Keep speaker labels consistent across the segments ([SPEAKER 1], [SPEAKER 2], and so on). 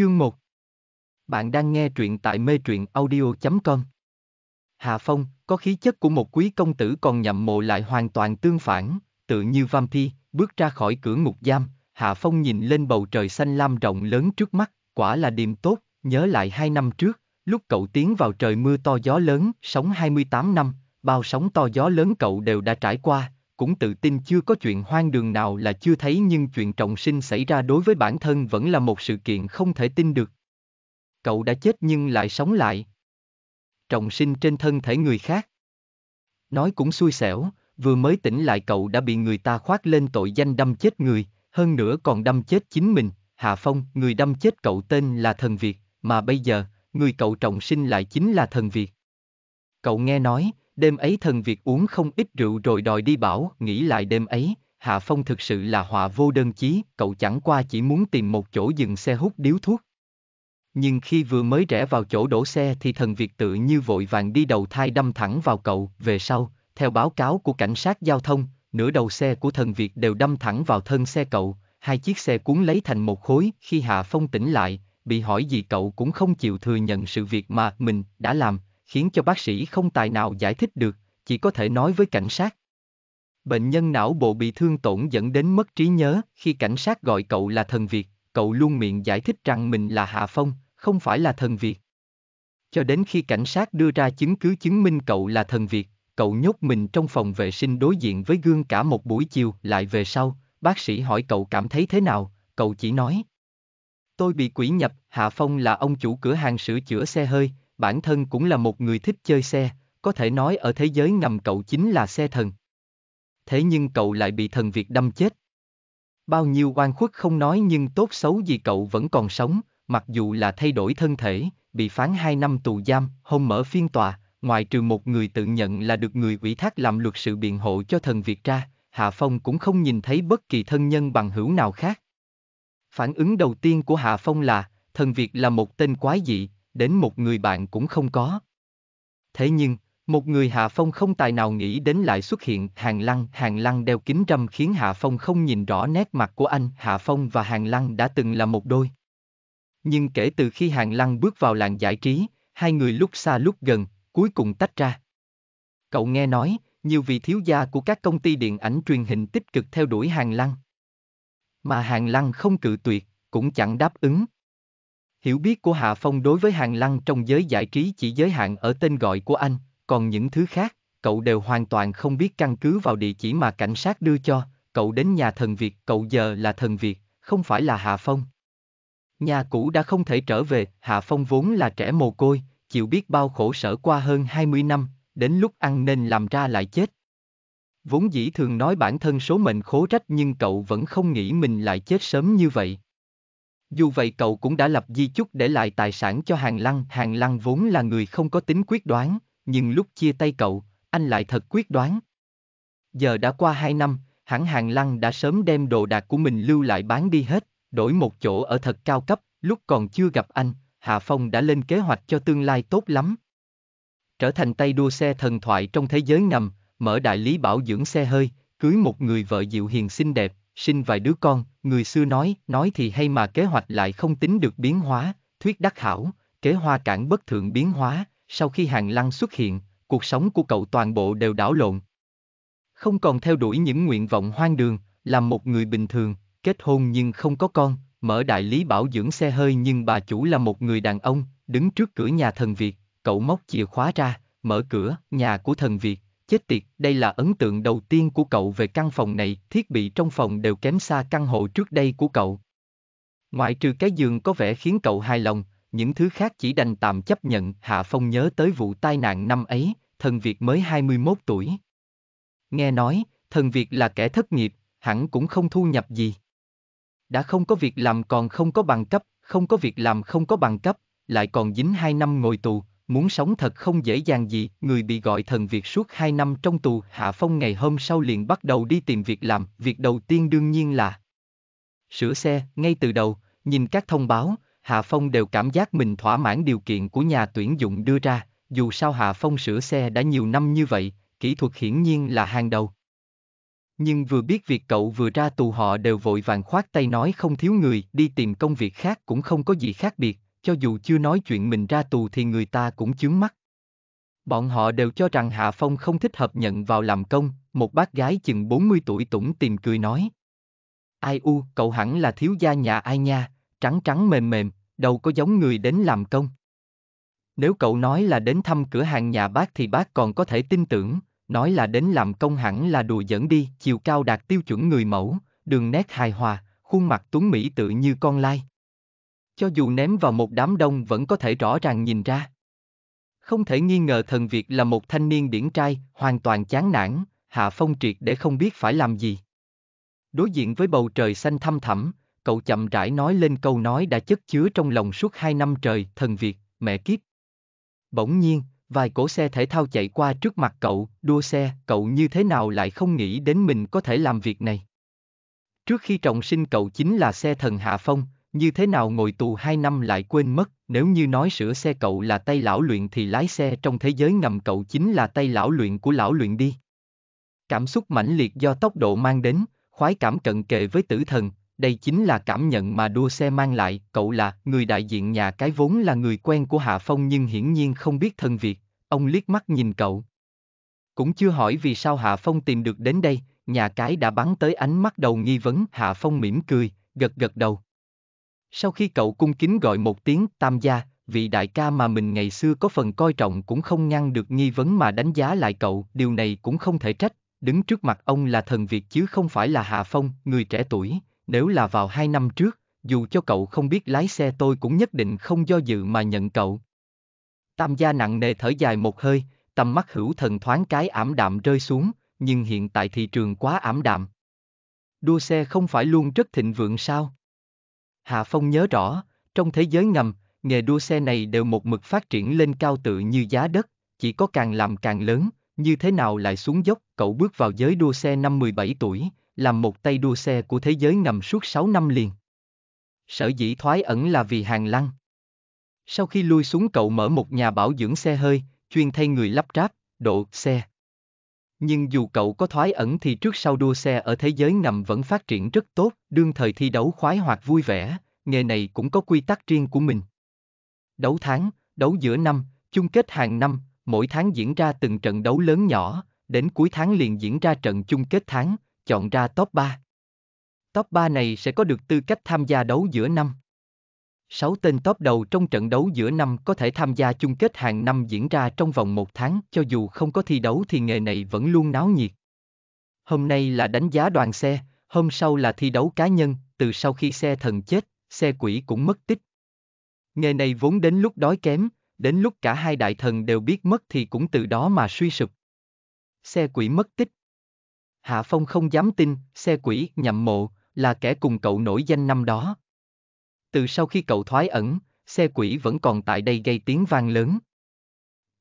[SPEAKER 1] Chương 1 Bạn đang nghe truyện tại mê truyện audio.com Hà Phong, có khí chất của một quý công tử còn nhậm mộ lại hoàn toàn tương phản, tự như vampy, bước ra khỏi cửa ngục giam, Hà Phong nhìn lên bầu trời xanh lam rộng lớn trước mắt, quả là điềm tốt, nhớ lại hai năm trước, lúc cậu tiến vào trời mưa to gió lớn, sống 28 năm, bao sóng to gió lớn cậu đều đã trải qua, cũng tự tin chưa có chuyện hoang đường nào là chưa thấy nhưng chuyện trọng sinh xảy ra đối với bản thân vẫn là một sự kiện không thể tin được. Cậu đã chết nhưng lại sống lại. Trọng sinh trên thân thể người khác. Nói cũng xui xẻo, vừa mới tỉnh lại cậu đã bị người ta khoác lên tội danh đâm chết người, hơn nữa còn đâm chết chính mình, Hạ Phong, người đâm chết cậu tên là Thần Việt, mà bây giờ, người cậu trọng sinh lại chính là Thần Việt. Cậu nghe nói, Đêm ấy thần Việt uống không ít rượu rồi đòi đi bảo, nghĩ lại đêm ấy, Hạ Phong thực sự là họa vô đơn chí, cậu chẳng qua chỉ muốn tìm một chỗ dừng xe hút điếu thuốc. Nhưng khi vừa mới rẽ vào chỗ đổ xe thì thần Việt tự như vội vàng đi đầu thai đâm thẳng vào cậu, về sau, theo báo cáo của cảnh sát giao thông, nửa đầu xe của thần Việt đều đâm thẳng vào thân xe cậu, hai chiếc xe cuốn lấy thành một khối, khi Hạ Phong tỉnh lại, bị hỏi gì cậu cũng không chịu thừa nhận sự việc mà mình đã làm, khiến cho bác sĩ không tài nào giải thích được, chỉ có thể nói với cảnh sát. Bệnh nhân não bộ bị thương tổn dẫn đến mất trí nhớ, khi cảnh sát gọi cậu là thần Việt, cậu luôn miệng giải thích rằng mình là Hạ Phong, không phải là thần Việt. Cho đến khi cảnh sát đưa ra chứng cứ chứng minh cậu là thần Việt, cậu nhốt mình trong phòng vệ sinh đối diện với gương cả một buổi chiều, lại về sau, bác sĩ hỏi cậu cảm thấy thế nào, cậu chỉ nói. Tôi bị quỷ nhập, Hạ Phong là ông chủ cửa hàng sửa chữa xe hơi, bản thân cũng là một người thích chơi xe, có thể nói ở thế giới ngầm cậu chính là xe thần. Thế nhưng cậu lại bị thần Việt đâm chết. Bao nhiêu oan khuất không nói nhưng tốt xấu gì cậu vẫn còn sống, mặc dù là thay đổi thân thể, bị phán 2 năm tù giam, hôm mở phiên tòa, ngoài trừ một người tự nhận là được người ủy thác làm luật sự biện hộ cho thần Việt ra, Hạ Phong cũng không nhìn thấy bất kỳ thân nhân bằng hữu nào khác. Phản ứng đầu tiên của Hạ Phong là, thần Việt là một tên quái dị, đến một người bạn cũng không có. Thế nhưng, một người Hạ Phong không tài nào nghĩ đến lại xuất hiện hàng lăng, hàng lăng đeo kính râm khiến Hạ Phong không nhìn rõ nét mặt của anh, Hạ Phong và hàng lăng đã từng là một đôi. Nhưng kể từ khi hàng lăng bước vào làng giải trí, hai người lúc xa lúc gần, cuối cùng tách ra. Cậu nghe nói, nhiều vị thiếu gia của các công ty điện ảnh truyền hình tích cực theo đuổi hàng lăng. Mà hàng lăng không cự tuyệt, cũng chẳng đáp ứng. Hiểu biết của Hạ Phong đối với Hàng Lăng trong giới giải trí chỉ giới hạn ở tên gọi của anh, còn những thứ khác, cậu đều hoàn toàn không biết căn cứ vào địa chỉ mà cảnh sát đưa cho, cậu đến nhà thần Việt, cậu giờ là thần Việt, không phải là Hạ Phong. Nhà cũ đã không thể trở về, Hạ Phong vốn là trẻ mồ côi, chịu biết bao khổ sở qua hơn 20 năm, đến lúc ăn nên làm ra lại chết. Vốn dĩ thường nói bản thân số mệnh khố trách nhưng cậu vẫn không nghĩ mình lại chết sớm như vậy. Dù vậy cậu cũng đã lập di chúc để lại tài sản cho Hàng Lăng. Hàng Lăng vốn là người không có tính quyết đoán, nhưng lúc chia tay cậu, anh lại thật quyết đoán. Giờ đã qua hai năm, hẳn Hàng Lăng đã sớm đem đồ đạc của mình lưu lại bán đi hết, đổi một chỗ ở thật cao cấp, lúc còn chưa gặp anh, Hà Phong đã lên kế hoạch cho tương lai tốt lắm. Trở thành tay đua xe thần thoại trong thế giới ngầm, mở đại lý bảo dưỡng xe hơi, cưới một người vợ dịu hiền xinh đẹp, sinh vài đứa con, người xưa nói, nói thì hay mà kế hoạch lại không tính được biến hóa, thuyết đắc hảo, kế hoa cản bất thượng biến hóa, sau khi hàng lăng xuất hiện, cuộc sống của cậu toàn bộ đều đảo lộn. Không còn theo đuổi những nguyện vọng hoang đường, làm một người bình thường, kết hôn nhưng không có con, mở đại lý bảo dưỡng xe hơi nhưng bà chủ là một người đàn ông, đứng trước cửa nhà thần Việt, cậu móc chìa khóa ra, mở cửa, nhà của thần Việt, chết tiệt, đây là ấn tượng đầu tiên của cậu về căn phòng này, thiết bị trong phòng đều kém xa căn hộ trước đây của cậu. Ngoại trừ cái giường có vẻ khiến cậu hài lòng, những thứ khác chỉ đành tạm chấp nhận, Hạ Phong nhớ tới vụ tai nạn năm ấy, thần Việt mới 21 tuổi. Nghe nói, thần Việt là kẻ thất nghiệp, hẳn cũng không thu nhập gì. Đã không có việc làm còn không có bằng cấp, không có việc làm không có bằng cấp, lại còn dính 2 năm ngồi tù, muốn sống thật không dễ dàng gì, người bị gọi thần việc suốt 2 năm trong tù, Hạ Phong ngày hôm sau liền bắt đầu đi tìm việc làm, việc đầu tiên đương nhiên là sửa xe, ngay từ đầu, nhìn các thông báo, Hạ Phong đều cảm giác mình thỏa mãn điều kiện của nhà tuyển dụng đưa ra, dù sao Hạ Phong sửa xe đã nhiều năm như vậy, kỹ thuật hiển nhiên là hàng đầu. Nhưng vừa biết việc cậu vừa ra tù họ đều vội vàng khoát tay nói không thiếu người, đi tìm công việc khác cũng không có gì khác biệt, cho dù chưa nói chuyện mình ra tù thì người ta cũng chướng mắt. Bọn họ đều cho rằng Hạ Phong không thích hợp nhận vào làm công, một bác gái chừng 40 tuổi tủng tìm cười nói. Ai u, cậu hẳn là thiếu gia nhà ai nha, trắng trắng mềm mềm, đâu có giống người đến làm công. Nếu cậu nói là đến thăm cửa hàng nhà bác thì bác còn có thể tin tưởng, nói là đến làm công hẳn là đùa giỡn đi, chiều cao đạt tiêu chuẩn người mẫu, đường nét hài hòa, khuôn mặt tuấn mỹ tự như con lai cho dù ném vào một đám đông vẫn có thể rõ ràng nhìn ra. Không thể nghi ngờ thần Việt là một thanh niên điển trai, hoàn toàn chán nản, hạ phong triệt để không biết phải làm gì. Đối diện với bầu trời xanh thăm thẳm, cậu chậm rãi nói lên câu nói đã chất chứa trong lòng suốt hai năm trời, thần Việt, mẹ kiếp. Bỗng nhiên, vài cỗ xe thể thao chạy qua trước mặt cậu, đua xe, cậu như thế nào lại không nghĩ đến mình có thể làm việc này. Trước khi trọng sinh cậu chính là xe thần Hạ Phong, như thế nào ngồi tù 2 năm lại quên mất, nếu như nói sửa xe cậu là tay lão luyện thì lái xe trong thế giới ngầm cậu chính là tay lão luyện của lão luyện đi. Cảm xúc mãnh liệt do tốc độ mang đến, khoái cảm cận kề với tử thần, đây chính là cảm nhận mà đua xe mang lại, cậu là người đại diện nhà cái vốn là người quen của Hạ Phong nhưng hiển nhiên không biết thân việc ông liếc mắt nhìn cậu. Cũng chưa hỏi vì sao Hạ Phong tìm được đến đây, nhà cái đã bắn tới ánh mắt đầu nghi vấn, Hạ Phong mỉm cười, gật gật đầu. Sau khi cậu cung kính gọi một tiếng tam gia, vị đại ca mà mình ngày xưa có phần coi trọng cũng không ngăn được nghi vấn mà đánh giá lại cậu, điều này cũng không thể trách, đứng trước mặt ông là thần Việt chứ không phải là Hạ Phong, người trẻ tuổi, nếu là vào hai năm trước, dù cho cậu không biết lái xe tôi cũng nhất định không do dự mà nhận cậu. Tam gia nặng nề thở dài một hơi, tầm mắt hữu thần thoáng cái ảm đạm rơi xuống, nhưng hiện tại thị trường quá ảm đạm. Đua xe không phải luôn rất thịnh vượng sao? Hạ Phong nhớ rõ, trong thế giới ngầm, nghề đua xe này đều một mực phát triển lên cao tự như giá đất, chỉ có càng làm càng lớn, như thế nào lại xuống dốc, cậu bước vào giới đua xe năm 17 tuổi, làm một tay đua xe của thế giới ngầm suốt 6 năm liền. Sở dĩ thoái ẩn là vì hàng lăng. Sau khi lui xuống cậu mở một nhà bảo dưỡng xe hơi, chuyên thay người lắp ráp, độ, xe. Nhưng dù cậu có thoái ẩn thì trước sau đua xe ở thế giới ngầm vẫn phát triển rất tốt, đương thời thi đấu khoái hoạt vui vẻ, nghề này cũng có quy tắc riêng của mình. Đấu tháng, đấu giữa năm, chung kết hàng năm, mỗi tháng diễn ra từng trận đấu lớn nhỏ, đến cuối tháng liền diễn ra trận chung kết tháng, chọn ra top 3. Top 3 này sẽ có được tư cách tham gia đấu giữa năm. Sáu tên top đầu trong trận đấu giữa năm có thể tham gia chung kết hàng năm diễn ra trong vòng một tháng, cho dù không có thi đấu thì nghề này vẫn luôn náo nhiệt. Hôm nay là đánh giá đoàn xe, hôm sau là thi đấu cá nhân, từ sau khi xe thần chết, xe quỷ cũng mất tích. Nghề này vốn đến lúc đói kém, đến lúc cả hai đại thần đều biết mất thì cũng từ đó mà suy sụp. Xe quỷ mất tích. Hạ Phong không dám tin, xe quỷ, nhậm mộ, là kẻ cùng cậu nổi danh năm đó. Từ sau khi cậu thoái ẩn, xe quỷ vẫn còn tại đây gây tiếng vang lớn.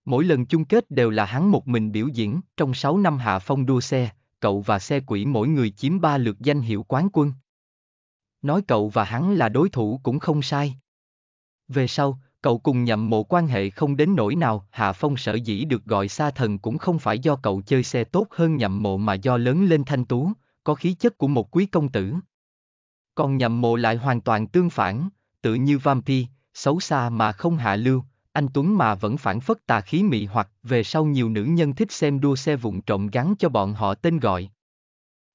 [SPEAKER 1] Mỗi lần chung kết đều là hắn một mình biểu diễn, trong 6 năm hạ phong đua xe, cậu và xe quỷ mỗi người chiếm ba lượt danh hiệu quán quân. Nói cậu và hắn là đối thủ cũng không sai. Về sau, cậu cùng nhậm mộ quan hệ không đến nỗi nào, Hạ Phong sở dĩ được gọi xa thần cũng không phải do cậu chơi xe tốt hơn nhậm mộ mà do lớn lên thanh tú, có khí chất của một quý công tử. Còn nhậm mộ lại hoàn toàn tương phản, tự như vampi, xấu xa mà không hạ lưu, anh Tuấn mà vẫn phản phất tà khí mị hoặc về sau nhiều nữ nhân thích xem đua xe vụn trộm gắn cho bọn họ tên gọi.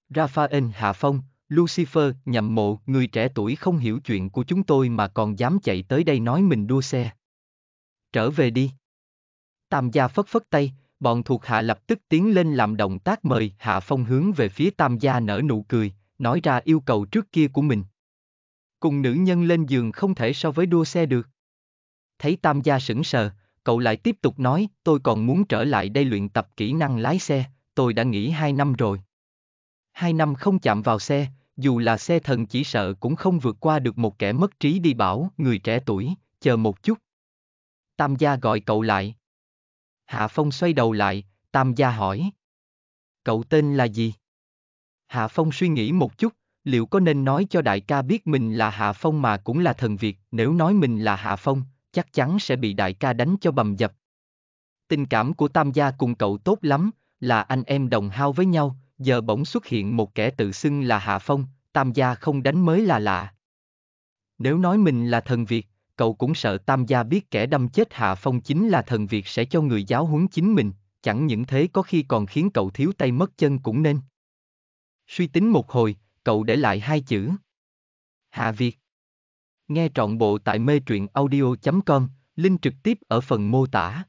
[SPEAKER 1] Raphael Hạ Phong, Lucifer, nhậm mộ, người trẻ tuổi không hiểu chuyện của chúng tôi mà còn dám chạy tới đây nói mình đua xe. Trở về đi. Tam gia phất phất tay, bọn thuộc hạ lập tức tiến lên làm động tác mời Hạ Phong hướng về phía Tam gia nở nụ cười, nói ra yêu cầu trước kia của mình. Cùng nữ nhân lên giường không thể so với đua xe được. Thấy Tam gia sững sờ, cậu lại tiếp tục nói, tôi còn muốn trở lại đây luyện tập kỹ năng lái xe, tôi đã nghỉ hai năm rồi. Hai năm không chạm vào xe, dù là xe thần chỉ sợ cũng không vượt qua được một kẻ mất trí đi bảo, người trẻ tuổi, chờ một chút. Tam gia gọi cậu lại. Hạ Phong xoay đầu lại, Tam gia hỏi. Cậu tên là gì? Hạ Phong suy nghĩ một chút, liệu có nên nói cho đại ca biết mình là Hạ Phong mà cũng là thần Việt, nếu nói mình là Hạ Phong, chắc chắn sẽ bị đại ca đánh cho bầm dập. Tình cảm của Tam gia cùng cậu tốt lắm, là anh em đồng hao với nhau, giờ bỗng xuất hiện một kẻ tự xưng là Hạ Phong, Tam gia không đánh mới là lạ. Nếu nói mình là thần Việt, cậu cũng sợ Tam gia biết kẻ đâm chết Hạ Phong chính là thần Việt sẽ cho người giáo huấn chính mình, chẳng những thế có khi còn khiến cậu thiếu tay mất chân cũng nên. Suy tính một hồi, cậu để lại hai chữ. Hạ Việt. Nghe trọn bộ tại mê truyện audio.com, link trực tiếp ở phần mô tả.